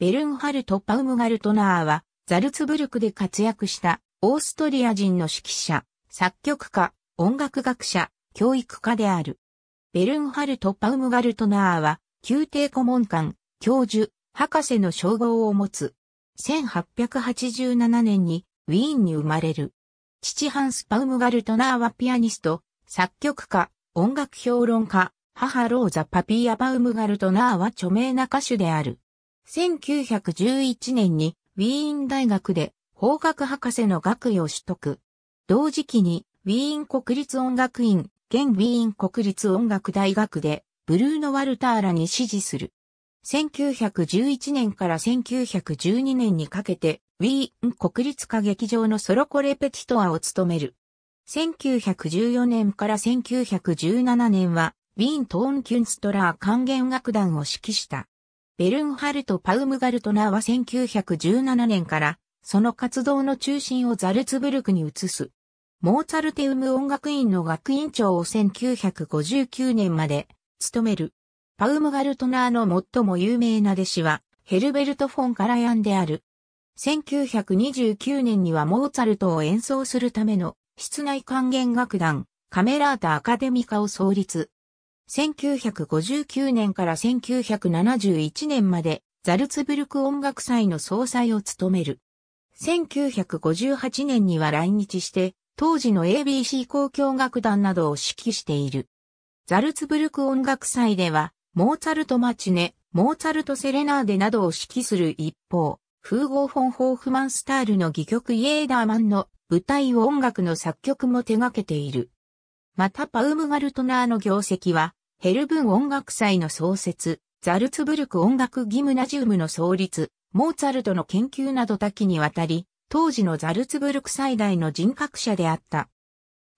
ベルンハルト・パウムガルトナーは、ザルツブルクで活躍したオーストリア人の指揮者、作曲家、音楽学者、教育家である。ベルンハルト・パウムガルトナーは、宮廷顧問官、教授、博士の称号を持つ。1887年にウィーンに生まれる。父ハンス・パウムガルトナーはピアニスト、作曲家、音楽評論家、母ローザ・パピーア・パウムガルトナーは著名な歌手である。1911年にウィーン大学で法学博士の学位を取得。同時期にウィーン国立音楽院、現ウィーン国立音楽大学でブルーノ・ワルターラに支持する。1911年から1912年にかけてウィーン国立歌劇場のソロコレペティトアを務める。1914年から1917年はウィーントーンキュンストラー管弦楽団を指揮した。ベルンハルト・パウムガルトナーは1917年から、その活動の中心をザルツブルクに移す。モーツァルテウム音楽院の学院長を1959年まで務める。パウムガルトナーの最も有名な弟子はヘルベルト・フォン・カラヤンである。1929年にはモーツァルトを演奏するための室内管弦楽団カメラータ・アカデミカを創立。1959年から1971年までザルツブルク音楽祭の総裁を務める。1958年には来日して、当時の ABC 交響楽団などを指揮している。ザルツブルク音楽祭では、モーツァルト・マチネ、モーツァルト・セレナーデなどを指揮する一方、フーゴー・フォン・ホーフマンスタールの戯曲イエーダーマンの舞台音楽の作曲も手掛けている。またパウムガルトナーの業績は、ヘルブン音楽祭の創設、ザルツブルク音楽ギムナジウムの創立、モーツァルトの研究など多岐にわたり、当時のザルツブルク最大の人格者であった。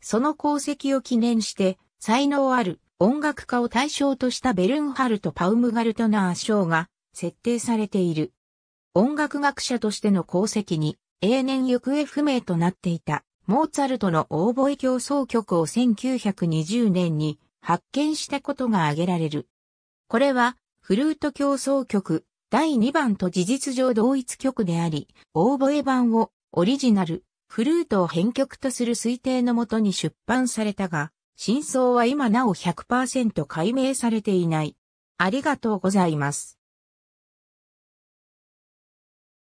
その功績を記念して、才能ある音楽家を対象としたベルンハルト・パウムガルトナー賞が設定されている。音楽学者としての功績に永年行方不明となっていたモーツァルトのオーボエ争奏曲を1920年に発見したことが挙げられる。これは、フルート競争曲第2番と事実上同一曲であり、オーボエ版をオリジナル、フルートを編曲とする推定のもとに出版されたが、真相は今なお100%解明されていない。ありがとうございます。